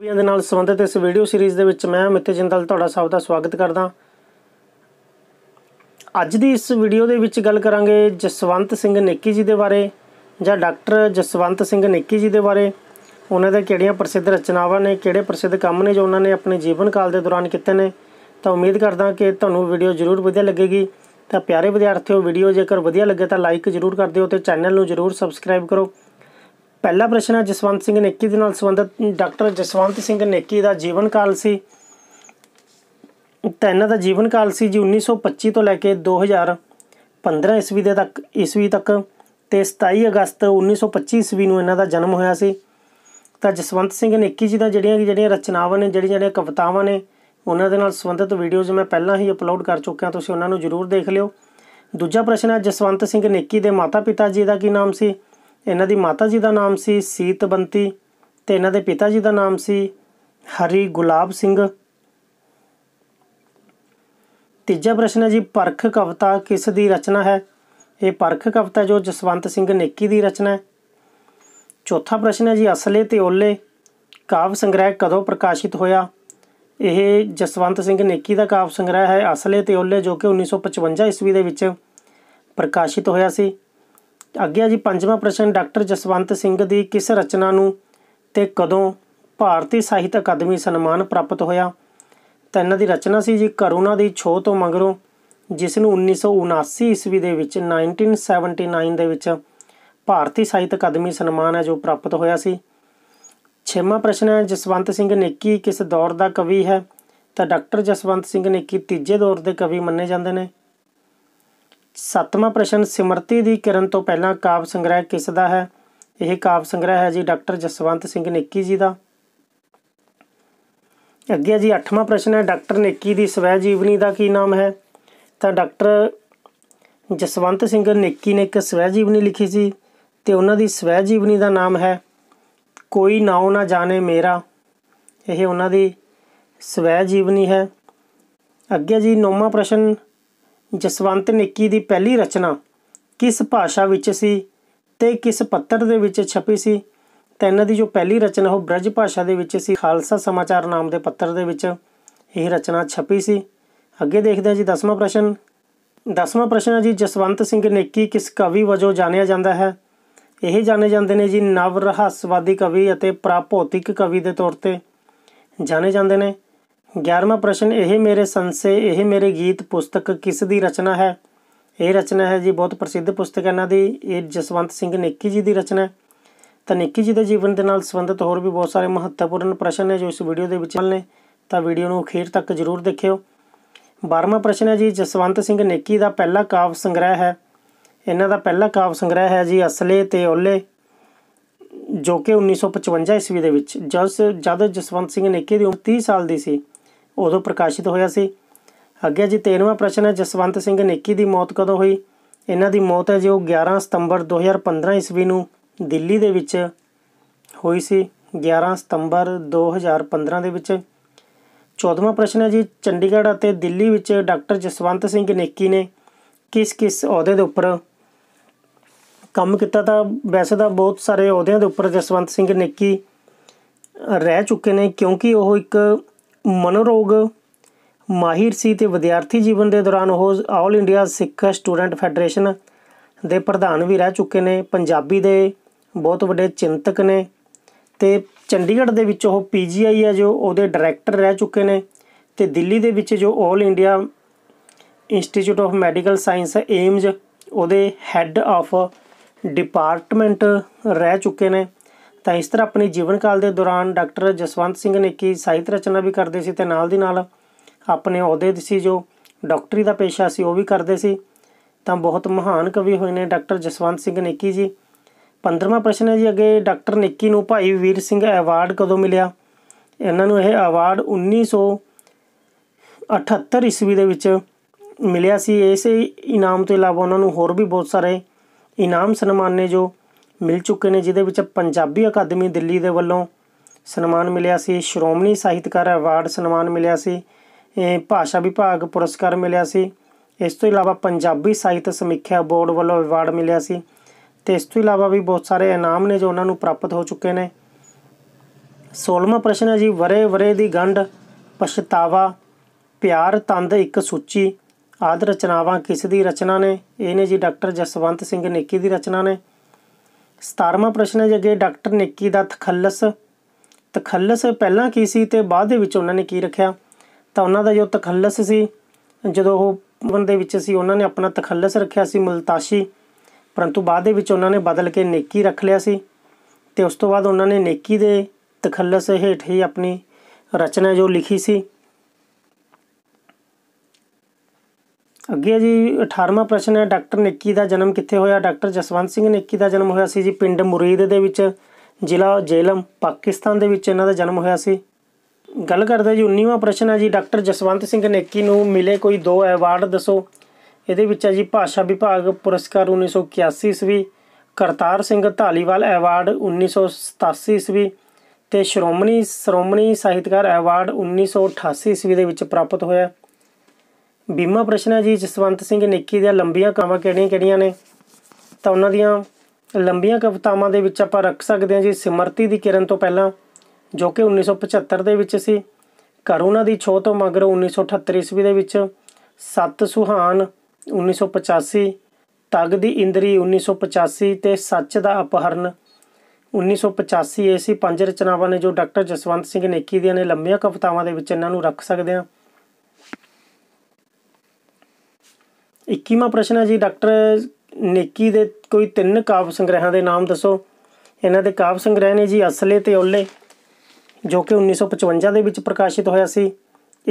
ਵੀਆਂ ਦੇ ਨਾਲ ਸੰਬੰਧਿਤ ਇਸ ਵੀਡੀਓ ਸੀਰੀਜ਼ ਦੇ ਵਿੱਚ ਮੈਂ ਅਮਿਤ ਜਿੰਦਲ ਤੁਹਾਡਾ ਸਭ ਦਾ ਸਵਾਗਤ ਕਰਦਾ ਅੱਜ ਦੀ ਇਸ ਵੀਡੀਓ ਦੇ ਵਿੱਚ ਗੱਲ ਕਰਾਂਗੇ ਜਸਵੰਤ ਸਿੰਘ ਨੇਕੀ ਜੀ ਦੇ ਬਾਰੇ ਜਾਂ ਡਾਕਟਰ ਜਸਵੰਤ ਸਿੰਘ ਨੇਕੀ ਜੀ ਦੇ ਬਾਰੇ ਉਹਨਾਂ ਦੇ ਕਿਹੜੀਆਂ ਪ੍ਰਸਿੱਧ ਰਚਨਾਵਾਂ ਨੇ ਕਿਹੜੇ ਪ੍ਰਸਿੱਧ ਕੰਮ ਨੇ ਜੋ ਉਹਨਾਂ ਨੇ ਆਪਣੇ ਜੀਵਨ ਕਾਲ ਦੇ ਦੌਰਾਨ ਕੀਤੇ ਨੇ ਤਾਂ ਉਮੀਦ ਕਰਦਾ ਕਿ ਤੁਹਾਨੂੰ ਵੀਡੀਓ ਜ਼ਰੂਰ ਵਧੀਆ ਲੱਗੇਗੀ ਤਾਂ ਪਿਆਰੇ ਵਿਦਿਆਰਥੀਓ ਵੀਡੀਓ ਜੇਕਰ ਵਧੀਆ ਲੱਗੇ ਤਾਂ ਲਾਈਕ ਜ਼ਰੂਰ ਕਰ ਦਿਓ ਤੇ ਚੈਨਲ ਨੂੰ ਜ਼ਰੂਰ ਸਬਸਕ੍ਰਾਈਬ ਕਰੋ ਪਹਿਲਾ ਪ੍ਰਸ਼ਨ ਹੈ ਜਸਵੰਤ ਸਿੰਘ ਨੇਕੀ ਦੇ ਨਾਲ ਸੰਬੰਧਿਤ ਡਾਕਟਰ ਜਸਵੰਤ ਸਿੰਘ ਨੇਕੀ ਦਾ ਜੀਵਨ ਕਾਲ ਸੀ ਤਾਂ ਇਹਨਾਂ ਦਾ ਜੀਵਨ ਕਾਲ ਸੀ ਜੀ 1925 ਤੋਂ ਲੈ ਕੇ 2015 ਈਸਵੀ ਦੇ ਤੱਕ ਈਸਵੀ ਤੱਕ ਤੇ 27 ਅਗਸਤ 1925 ਈਸਵੀ ਨੂੰ ਇਹਨਾਂ ਦਾ ਜਨਮ ਹੋਇਆ ਸੀ ਤਾਂ ਜਸਵੰਤ ਸਿੰਘ ਨੇਕੀ ਜੀ ਦਾ ਜਿਹੜੀਆਂ ਜਿਹੜੀਆਂ ਰਚਨਾਵਾਂ ਨੇ ਜਿਹੜੀਆਂ ਜਿਹੜੀਆਂ ਕਵਿਤਾਵਾਂ ਨੇ ਉਹਨਾਂ ਦੇ ਨਾਲ ਸੰਬੰਧਿਤ ਵੀਡੀਓਜ਼ ਮੈਂ ਪਹਿਲਾਂ ਹੀ ਅਪਲੋਡ ਕਰ ਚੁੱਕਿਆ ਤੁਸੀਂ ਉਹਨਾਂ ਨੂੰ ਜ਼ਰੂਰ ਦੇਖ ਲਿਓ ਦੂਜਾ ਪ੍ਰਸ਼ਨ ਹੈ ਜਸਵੰਤ ਸਿੰਘ ਨੇਕੀ ਦੇ ਮਾਤਾ-ਪਿਤਾ ਜੀ ਦਾ ਕੀ ਨਾਮ ਸੀ ਇਹਨਾਂ ਦੀ ਮਾਤਾ ਜੀ ਦਾ ਨਾਮ ਸੀ ਸੀਤਬੰਤੀ ਤੇ ਇਹਨਾਂ ਦੇ ਪਿਤਾ ਜੀ ਦਾ ਨਾਮ ਸੀ ਹਰੀ ਗੁਲਾਬ ਸਿੰਘ ਤੀਜਾ ਪ੍ਰਸ਼ਨ ਹੈ ਜੀ ਪਰਖ ਕਵਿਤਾ ਕਿਸ ਦੀ ਰਚਨਾ ਹੈ ਇਹ ਪਰਖ ਕਵਿਤਾ ਜੋ ਜਸਵੰਤ ਸਿੰਘ ਨੇਕੀ ਦੀ ਰਚਨਾ ਹੈ ਚੌਥਾ ਪ੍ਰਸ਼ਨ ਹੈ ਜੀ ਅਸਲੇ ਤੇ ਓਲੇ ਕਾਵ ਸੰਗ੍ਰਹਿ ਕਦੋਂ ਪ੍ਰਕਾਸ਼ਿਤ ਹੋਇਆ ਇਹ ਜਸਵੰਤ ਸਿੰਘ ਨੇਕੀ ਦਾ ਕਾਵ ਸੰਗ੍ਰਹਿ ਹੈ ਅਸਲੇ ਤੇ ਓਲੇ ਜੋ ਕਿ 1955 ਈਸਵੀ ਦੇ ਵਿੱਚ ਪ੍ਰਕਾਸ਼ਿਤ ਹੋਇਆ ਸੀ ਅੱਗੇ ਜੀ ਪੰਜਵਾਂ ਪ੍ਰਸ਼ਨ ਡਾਕਟਰ ਜਸਵੰਤ ਸਿੰਘ ਦੀ ਕਿਸ ਰਚਨਾ ਨੂੰ ਤੇ ਕਦੋਂ ਭਾਰਤੀ ਸਾਹਿਤ ਅਕਾਦਮੀ ਸਨਮਾਨ ਪ੍ਰਾਪਤ ਹੋਇਆ ਤਾਂ ਇਹਨਾਂ ਦੀ ਰਚਨਾ ਸੀ ਜੀ ਕਰੋਨਾ ਦੀ ਛੋਹ ਤੋਂ ਮਗਰੋਂ ਜਿਸ ਨੂੰ 1979 ਈਸਵੀ ਦੇ ਵਿੱਚ 1979 ਦੇ ਵਿੱਚ ਭਾਰਤੀ ਸਾਹਿਤ ਅਕਾਦਮੀ ਸਨਮਾਨ ਹੈ ਜੋ ਪ੍ਰਾਪਤ ਹੋਇਆ ਸੀ ਛੇਵਾਂ ਪ੍ਰਸ਼ਨ ਹੈ ਜਸਵੰਤ ਸਿੰਘ ਨੇਕੀ ਕਿਸ ਦੌਰ ਦਾ ਕਵੀ ਹੈ ਤਾਂ ਡਾਕਟਰ ਜਸਵੰਤ ਸਿੰਘ ਨੇਕੀ ਤੀਜੇ ਦੌਰ ਦੇ ਕਵੀ ਮੰਨੇ ਜਾਂਦੇ ਨੇ ਸੱਤਵਾਂ ਪ੍ਰਸ਼ਨ ਸਿਮਰਤੀ ਦੀ ਕਿਰਨ ਤੋਂ ਪਹਿਲਾਂ ਕਾਵ ਸੰਗ੍ਰਹਿ ਕਿਸ ਦਾ ਹੈ ਇਹ ਕਾਵ ਸੰਗ੍ਰਹਿ ਹੈ ਜੀ ਡਾਕਟਰ ਜਸਵੰਤ ਸਿੰਘ ਨੇਕੀ ਜੀ ਦਾ ਅੱਗੇ ਜੀ 8ਵਾਂ ਪ੍ਰਸ਼ਨ ਹੈ ਡਾਕਟਰ ਨੇਕੀ ਦੀ ਸਵੈ ਜੀਵਨੀ ਦਾ ਕੀ ਨਾਮ ਹੈ ਤਾਂ ਡਾਕਟਰ ਜਸਵੰਤ ਸਿੰਘ ਨੇਕੀ ਨੇ ਇੱਕ ਸਵੈ ਜੀਵਨੀ ਲਿਖੀ ਸੀ ਤੇ ਉਹਨਾਂ ਦੀ ਸਵੈ ਜੀਵਨੀ ਦਾ ਨਾਮ ਹੈ ਕੋਈ ਨਾਉ ਨਾ ਜਾਣੇ ਮੇਰਾ ਇਹ ਉਹਨਾਂ ਦੀ ਸਵੈ ਜੀਵਨੀ ਹੈ ਅੱਗੇ ਜੀ 9ਵਾਂ ਪ੍ਰਸ਼ਨ ਜਸਵੰਤ ਨਿੱਕੀ ਦੀ ਪਹਿਲੀ ਰਚਨਾ ਕਿਸ ਭਾਸ਼ਾ ਵਿੱਚ ਸੀ ਤੇ ਕਿਸ ਪੱਤਰ ਦੇ ਵਿੱਚ ਛਪੀ ਸੀ ਤਾਂ ਇਹਨਾਂ ਦੀ ਜੋ ਪਹਿਲੀ ਰਚਨਾ ਉਹ ਬ੍ਰਜ ਭਾਸ਼ਾ ਦੇ ਵਿੱਚ ਸੀ ਖਾਲਸਾ ਸਮਾਚਾਰ ਨਾਮ ਦੇ ਪੱਤਰ ਦੇ ਵਿੱਚ ਇਹ ਰਚਨਾ ਛਪੀ ਸੀ ਅੱਗੇ ਦੇਖਦੇ ਹਾਂ ਜੀ 10ਵਾਂ ਪ੍ਰਸ਼ਨ 10ਵਾਂ ਪ੍ਰਸ਼ਨ ਹੈ ਜੀ ਜਸਵੰਤ ਸਿੰਘ ਨੇਕੀ ਕਿਸ ਕਵੀ ਵਜੋਂ ਜਾਣਿਆ ਜਾਂਦਾ ਹੈ ਇਹ ਜਾਣੇ ਜਾਂਦੇ ਨੇ ਜੀ ਨਵ ਰਹੱਸਵਾਦੀ ਕਵੀ ਅਤੇ ਪ੍ਰਾਪੋਤਿਕ ਕਵੀ ਦੇ ਤੌਰ ਤੇ ਜਾਣੇ ਜਾਂਦੇ ਨੇ 11ਵਾਂ ਪ੍ਰਸ਼ਨ ਇਹ ਮੇਰੇ ਸੰਸੇ ਇਹ ਮੇਰੇ ਗੀਤ ਪੁਸਤਕ ਕਿਸ ਦੀ ਰਚਨਾ ਹੈ ਇਹ ਰਚਨਾ ਹੈ ਜੀ ਬਹੁਤ ਪ੍ਰਸਿੱਧ ਪੁਸਤਕ ਇਹਨਾਂ ਦੀ ਇਹ ਜਸਵੰਤ ਸਿੰਘ ਨੇਕੀ ਜੀ ਦੀ ਰਚਨਾ ਹੈ ਤਾਂ ਨੇਕੀ ਜੀ ਦੇ ਜੀਵਨ ਦੇ ਨਾਲ ਸੰਬੰਧਿਤ ਹੋਰ ਵੀ ਬਹੁਤ ਸਾਰੇ ਮਹੱਤਵਪੂਰਨ ਪ੍ਰਸ਼ਨ ਨੇ ਜੋ ਇਸ ਵੀਡੀਓ ਦੇ ਵਿੱਚ ਨੇ ਤਾਂ ਵੀਡੀਓ ਨੂੰ ਅਖੀਰ ਤੱਕ ਜ਼ਰੂਰ ਦੇਖਿਓ 12ਵਾਂ ਪ੍ਰਸ਼ਨ ਹੈ ਜੀ ਜਸਵੰਤ ਸਿੰਘ ਨੇਕੀ ਦਾ ਪਹਿਲਾ ਕਾਵ ਸੰਗ੍ਰਹਿ ਹੈ ਇਹਨਾਂ ਦਾ ਪਹਿਲਾ ਕਾਵ ਸੰਗ੍ਰਹਿ ਹੈ ਜੀ ਅਸਲੇ ਤੇ ਓਲੇ ਜੋ ਕਿ 1955 ਈਸਵੀ ਦੇ ਵਿੱਚ ਜਦ ਜਦ ਜਸਵੰਤ ਸਿੰਘ ਨੇਕੀ ਦੀ ਉਮਰ 30 ਸਾਲ ਦੀ ਸੀ ਉਦੋਂ ਪ੍ਰਕਾਸ਼ਿਤ ਹੋਇਆ ਸੀ ਅੱਗੇ ਜੀ 13ਵਾਂ ਪ੍ਰਸ਼ਨ ਹੈ ਜਸਵੰਤ ਸਿੰਘ ਨੇਕੀ ਦੀ ਮੌਤ ਕਦੋਂ ਹੋਈ ਇਹਨਾਂ ਦੀ ਮੌਤ ਹੈ ਜੋ 11 ਸਤੰਬਰ 2015 ਈਸਵੀ ਨੂੰ ਦਿੱਲੀ ਦੇ ਵਿੱਚ ਹੋਈ ਸੀ 11 ਸਤੰਬਰ 2015 ਦੇ ਵਿੱਚ 14ਵਾਂ ਪ੍ਰਸ਼ਨ ਹੈ ਜੀ ਚੰਡੀਗੜ੍ਹ ਅਤੇ ਦਿੱਲੀ ਵਿੱਚ ਡਾਕਟਰ ਜਸਵੰਤ ਸਿੰਘ ਨੇਕੀ ਨੇ ਕਿਸ ਕਿਸ ਅਹੁਦੇ ਦੇ ਉੱਪਰ ਕੰਮ ਕੀਤਾ ਤਾਂ ਵੈਸੇ ਤਾਂ ਬਹੁਤ ਸਾਰੇ ਅਹੁਦਿਆਂ ਦੇ ਉੱਪਰ ਜਸਵੰਤ ਸਿੰਘ ਨੇਕੀ ਰਹਿ ਚੁੱਕੇ ਨੇ ਕਿਉਂਕਿ ਉਹ ਇੱਕ ਮਨੋਰੋਗ ਮਾਹਿਰ ਸੀ ਤੇ ਵਿਦਿਆਰਥੀ ਜੀਵਨ ਦੇ ਦੌਰਾਨ ਉਹ all India Sikh student federation ਦੇ ਪ੍ਰਧਾਨ ਵੀ ਰਹਿ ਚੁੱਕੇ ਨੇ ਪੰਜਾਬੀ ਦੇ ਬਹੁਤ ਵੱਡੇ ਚਿੰਤਕ ਨੇ ਤੇ ਚੰਡੀਗੜ੍ਹ ਦੇ ਵਿੱਚ ਉਹ ਪੀਜੀਆਈ ਹੈ ਜੋ ਉਹਦੇ ਡਾਇਰੈਕਟਰ ਰਹਿ ਚੁੱਕੇ ਨੇ ਤੇ ਦਿੱਲੀ ਦੇ ਵਿੱਚ ਜੋ all India institute of medical science AIIMS ਉਹਦੇ ਹੈੱਡ ਆਫ ਡਿਪਾਰਟਮੈਂਟ ਰਹਿ ਚੁੱਕੇ ਨੇ ਤਾਂ ਇਸ ਤਰ੍ਹਾਂ ਆਪਣੇ ਜੀਵਨ ਕਾਲ ਦੇ ਦੌਰਾਨ ਡਾਕਟਰ ਜਸਵੰਤ ਸਿੰਘ ਨੇ ਕੀ ਸਾਹਿਤ ਰਚਨਾ ਵੀ ਕਰਦੇ ਸੀ ਤੇ ਨਾਲ ਦੀ ਨਾਲ ਆਪਣੇ ਅਹੁਦੇ ਸੀ ਜੋ ਡਾਕਟਰੀ ਦਾ ਪੇਸ਼ਾ ਸੀ ਉਹ ਵੀ ਕਰਦੇ ਸੀ ਤਾਂ ਬਹੁਤ ਮਹਾਨ ਕਵੀ ਹੋਏ ਨੇ ਡਾਕਟਰ ਜਸਵੰਤ ਸਿੰਘ ਨੇਕੀ ਜੀ 15ਵਾਂ ਪ੍ਰਸ਼ਨ ਹੈ ਜੀ ਅੱਗੇ ਡਾਕਟਰ ਨੇਕੀ ਨੂੰ ਭਾਈ ਵੀਰ ਸਿੰਘ ਐਵਾਰਡ ਕਦੋਂ ਮਿਲਿਆ ਇਹਨਾਂ ਨੂੰ ਇਹ 1900 1978 ਈਸਵੀ ਦੇ ਵਿੱਚ ਮਿਲਿਆ ਸੀ ਇਸੇ ਇਨਾਮ ਤੋਂ ਇਲਾਵਾ ਉਹਨਾਂ ਨੂੰ ਹੋਰ ਵੀ ਬਹੁਤ ਸਾਰੇ ਇਨਾਮ ਸਨਮਾਨ ਨੇ ਜੋ ਮਿਲ ਚੁੱਕੇ ਨੇ ਜਿਹਦੇ ਵਿੱਚ ਪੰਜਾਬੀ ਅਕਾਦਮੀ ਦਿੱਲੀ ਦੇ ਵੱਲੋਂ ਸਨਮਾਨ ਮਿਲਿਆ ਸੀ ਸ਼੍ਰੋਮਣੀ ਸਾਹਿਤਕਾਰ ਅਵਾਰਡ ਸਨਮਾਨ ਮਿਲਿਆ ਸੀ ਭਾਸ਼ਾ ਵਿਭਾਗ ਪੁਰਸਕਾਰ ਮਿਲਿਆ ਸੀ ਇਸ ਤੋਂ ਇਲਾਵਾ ਪੰਜਾਬੀ ਸਾਹਿਤ ਸਮੀਖਿਆ ਬੋਰਡ ਵੱਲੋਂ ਅਵਾਰਡ ਮਿਲਿਆ ਸੀ ਤੇ ਇਸ ਤੋਂ ਇਲਾਵਾ ਵੀ ਬਹੁਤ ਸਾਰੇ ਇਨਾਮ ਨੇ ਜੋ ਉਹਨਾਂ ਨੂੰ ਪ੍ਰਾਪਤ ਹੋ ਚੁੱਕੇ ਨੇ 16ਵਾਂ ਪ੍ਰਸ਼ਨ ਹੈ ਜੀ ਵਰੇ ਵਰੇ ਦੀ ਗੰਢ ਪਛਤਾਵਾ ਪਿਆਰ ਤੰਦ ਇੱਕ ਸੂਚੀ ਆਦ ਰਚਨਾਵਾਂ ਕਿਸ ਦੀ ਰਚਨਾ ਨੇ ਇਹ ਨੇ ਜੀ ਡਾਕਟਰ ਜਸਵੰਤ ਸਿੰਘ ਨੇਕੀ ਦੀ ਰਚਨਾ ਨੇ 17ਵਾਂ ਪ੍ਰਸ਼ਨ ਹੈ ਜੀ ਅੱਗੇ ਡਾਕਟਰ ਨਿੱਕੀ ਦਾ ਤਖੱਲਸ ਤਖੱਲਸ ਪਹਿਲਾਂ ਕੀ ਸੀ ਤੇ ਬਾਅਦ ਦੇ ਵਿੱਚ ਉਹਨਾਂ ਨੇ ਕੀ ਰੱਖਿਆ ਤਾਂ ਉਹਨਾਂ ਦਾ ਜੋ ਤਖੱਲਸ ਸੀ ਜਦੋਂ ਉਹ ਮਨ ਦੇ ਵਿੱਚ ਸੀ ਉਹਨਾਂ ਨੇ ਆਪਣਾ ਤਖੱਲਸ ਰੱਖਿਆ ਸੀ ਮਲਤਾਸ਼ੀ ਪਰੰਤੂ ਬਾਅਦ ਦੇ ਵਿੱਚ ਉਹਨਾਂ ਨੇ ਬਦਲ ਕੇ ਨੇਕੀ ਰੱਖ ਲਿਆ ਸੀ ਤੇ ਉਸ ਤੋਂ ਬਾਅਦ ਉਹਨਾਂ ਨੇ ਨੇਕੀ ਦੇ ਤਖੱਲਸ ਹੇਠ ਹੀ ਆਪਣੀ ਰਚਨਾ ਜੋ ਲਿਖੀ ਸੀ ਅੱਗੇ ਜੀ 18ਵਾਂ ਪ੍ਰਸ਼ਨ ਹੈ ਡਾਕਟਰ ਨਿੱਕੀ ਦਾ ਜਨਮ ਕਿੱਥੇ ਹੋਇਆ ਡਾਕਟਰ ਜਸਵੰਤ ਸਿੰਘ ਨਿੱਕੀ ਦਾ ਜਨਮ ਹੋਇਆ ਸੀ ਜੀ ਪਿੰਡ ਮੁਰੀਦ ਦੇ ਵਿੱਚ ਜ਼ਿਲ੍ਹਾ ਜੇਲਮ ਪਾਕਿਸਤਾਨ ਦੇ ਵਿੱਚ ਇਹਨਾਂ ਦਾ ਜਨਮ ਹੋਇਆ ਸੀ ਗੱਲ ਕਰਦੇ ਜੀ 19ਵਾਂ ਪ੍ਰਸ਼ਨ ਹੈ ਜੀ ਡਾਕਟਰ ਜਸਵੰਤ ਸਿੰਘ ਨੇਕੀ ਨੂੰ ਮਿਲੇ ਕੋਈ ਦੋ ਅਵਾਰਡ ਦੱਸੋ ਇਹਦੇ ਵਿੱਚ ਹੈ ਜੀ ਭਾਸ਼ਾ ਵਿਭਾਗ ਪੁਰਸਕਾਰ 1981 ਈਸਵੀ ਕਰਤਾਰ ਸਿੰਘ ਧਾਲੀਵਾਲ ਅਵਾਰਡ 1987 ਈਸਵੀ ਤੇ ਸ਼੍ਰੋਮਣੀ ਸ਼੍ਰੋਮਣੀ ਸਾਹਿਤਕਾਰ ਅਵਾਰਡ 1988 ਈਸਵੀ ਦੇ ਵਿੱਚ ਪ੍ਰਾਪਤ ਹੋਇਆ ਬੀਮਾ ਪ੍ਰਸ਼ਨ ਹੈ ਜੀ ਜਸਵੰਤ ਸਿੰਘ ਨਿੱਕੀ ਦੀਆਂ ਲੰਬੀਆਂ ਕਵਤਾਵਾਂ ਕਿਹੜੀਆਂ-ਕਿਹੜੀਆਂ ਨੇ ਤਾਂ ਉਹਨਾਂ ਦੀਆਂ ਲੰਬੀਆਂ ਕਵਤਾਵਾਂ ਦੇ ਵਿੱਚ ਆਪਾਂ ਰੱਖ ਸਕਦੇ ਹਾਂ ਜੀ ਸਿਮਰਤੀ ਦੀ ਕਿਰਨ ਤੋਂ ਪਹਿਲਾਂ ਜੋ ਕਿ 1975 ਦੇ ਵਿੱਚ ਸੀ ਕਰੋਨਾ ਦੀ ਛੋਹ ਤੋਂ ਮਗਰੋਂ 1978 ਈਸਵੀ ਦੇ ਵਿੱਚ ਸੱਤ ਸੁਹਾਨ 1985 ਤਗ ਦੀ ਇੰਦਰੀ 1985 ਤੇ ਸੱਚ ਦਾ ਅਪਹਰਨ 1985 ਇਹ ਸੀ ਪੰਜ ਰਚਨਾਵਾਂ ਨੇ ਜੋ ਡਾਕਟਰ ਜਸਵੰਤ ਸਿੰਘ ਨੇਕੀ ਦੀਆਂ ਨੇ ਲੰਮੀਆਂ ਕਵਤਾਵਾਂ ਦੇ ਵਿੱਚ ਇਹਨਾਂ ਨੂੰ ਰੱਖ ਸਕਦੇ ਹਾਂ 21ਵਾਂ ਪ੍ਰਸ਼ਨ ਹੈ ਜੀ ਡਾਕਟਰ ਨੇਕੀ ਦੇ ਕੋਈ ਤਿੰਨ ਕਾਵ ਸੰਗ੍ਰਹਿਾਂ ਦੇ ਨਾਮ ਦੱਸੋ ਇਹਨਾਂ ਦੇ ਕਾਵ ਸੰਗ੍ਰਹਿ ਨੇ ਜੀ ਅਸਲੇ ਤੇ ਓਲੇ ਜੋ ਕਿ 1955 ਦੇ ਵਿੱਚ ਪ੍ਰਕਾਸ਼ਿਤ ਹੋਇਆ ਸੀ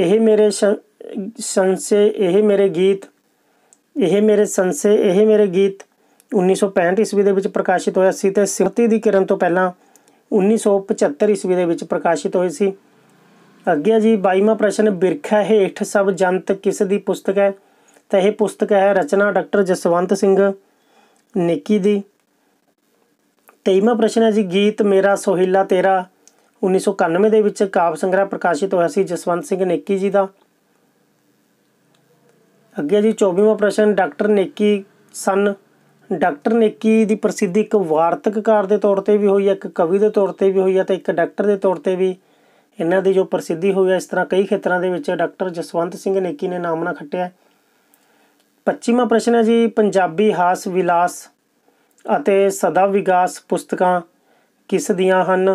ਇਹ ਮੇਰੇ ਸੰਸੇ ਇਹ ਮੇਰੇ ਗੀਤ ਇਹ ਮੇਰੇ ਸੰਸੇ ਇਹ ਮੇਰੇ ਗੀਤ 1965 ਈਸਵੀ ਦੇ ਵਿੱਚ ਪ੍ਰਕਾਸ਼ਿਤ ਹੋਇਆ ਸੀ ਤੇ ਸਿਮਰਤੀ ਦੀ ਕਿਰਨ ਤੋਂ ਪਹਿਲਾਂ 1975 ਈਸਵੀ ਦੇ ਵਿੱਚ ਪ੍ਰਕਾਸ਼ਿਤ ਹੋਈ ਸੀ ਅੱਗੇ ਜੀ 22ਵਾਂ ਪ੍ਰਸ਼ਨ ਬਿਰਖਾ ਹੇਠ ਸਭ ਜੰਤ ਕਿਸ ਦੀ ਪੁਸਤਕ ਹੈ ਤਾਂ ਇਹ ਪੁਸਤਕ ਹੈ ਰਚਨਾ ਡਾਕਟਰ ਜਸਵੰਤ ਸਿੰਘ ਨੇਕੀ ਦੀ 23ਵਾਂ ਪ੍ਰਸ਼ਨ ਹੈ ਜੀ ਗੀਤ ਮੇਰਾ ਸੋਹਿਲਾ ਤੇਰਾ 1991 ਦੇ ਵਿੱਚ ਕਾਵ ਸੰਗ੍ਰਹਿ ਪ੍ਰਕਾਸ਼ਿਤ ਹੋਇਆ ਸੀ ਜਸਵੰਤ ਸਿੰਘ ਨੇਕੀ ਜੀ ਦਾ ਅੱਗੇ ਜੀ 24ਵਾਂ ਪ੍ਰਸ਼ਨ ਡਾਕਟਰ ਨੇਕੀ ਸਨ ਡਾਕਟਰ ਨੇਕੀ ਦੀ ਪ੍ਰਸਿੱਧੀ ਇੱਕ ਵਾਰਤਕਕਾਰ ਦੇ ਤੌਰ ਤੇ ਵੀ ਹੋਈ ਹੈ ਇੱਕ ਕਵੀ ਦੇ ਤੌਰ ਤੇ ਵੀ ਹੋਈ ਹੈ ਤੇ ਇੱਕ ਡਾਕਟਰ ਦੇ ਤੌਰ ਤੇ ਵੀ ਇਹਨਾਂ ਦੀ ਜੋ ਪ੍ਰਸਿੱਧੀ ਹੋਈ ਹੈ ਇਸ ਤਰ੍ਹਾਂ ਕਈ ਖੇਤਰਾਂ ਦੇ ਵਿੱਚ ਡਾਕਟਰ ਜਸਵੰਤ ਸਿੰਘ ਨੇਕੀ ਨੇ ਨਾਮਣਾ ਖੱਟਿਆ 25ਵਾਂ ਪ੍ਰਸ਼ਨ ਹੈ ਜੀ ਪੰਜਾਬੀ ਹਾਸ ਵਿਲਾਸ ਅਤੇ ਸਦਾ ਵਿਗਾਸ ਪੁਸਤਕਾਂ ਕਿਸ ਦੀਆਂ ਹਨ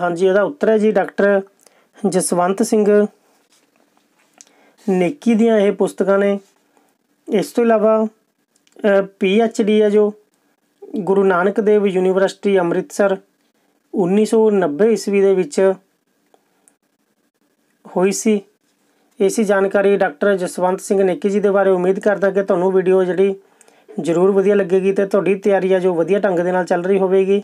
ਹਾਂਜੀ ਇਹਦਾ ਉੱਤਰ ਹੈ ਜੀ ਡਾਕਟਰ ਜਸਵੰਤ ਸਿੰਘ ਨੇਕੀ ਦੀਆਂ ਇਹ ਪੁਸਤਕਾਂ ਨੇ ਇਸ ਤੋਂ ਇਲਾਵਾ ਪੀ ਐਚ ਡੀ ਹੈ ਜੋ ਗੁਰੂ ਨਾਨਕ ਦੇਵ ਯੂਨੀਵਰਸਿਟੀ ਅੰਮ੍ਰਿਤਸਰ 1990 ਈਸਵੀ ਦੇ ਵਿੱਚ ਹੋਈ ਸੀ ਇਸੀ ਜਾਣਕਾਰੀ ਡਾਕਟਰ ਜਸਵੰਤ ਸਿੰਘ ਨੇਕੀ ਜੀ ਦੇ ਬਾਰੇ ਉਮੀਦ ਕਰਦਾ ਕਿ ਤੁਹਾਨੂੰ ਵੀਡੀਓ ਜਿਹੜੀ ਜ਼ਰੂਰ ਵਧੀਆ ਲੱਗੇਗੀ ਤੇ ਤੁਹਾਡੀ ਤਿਆਰੀ ਆ ਜੋ ਵਧੀਆ ਢੰਗ ਦੇ ਨਾਲ ਚੱਲ ਰਹੀ ਹੋਵੇਗੀ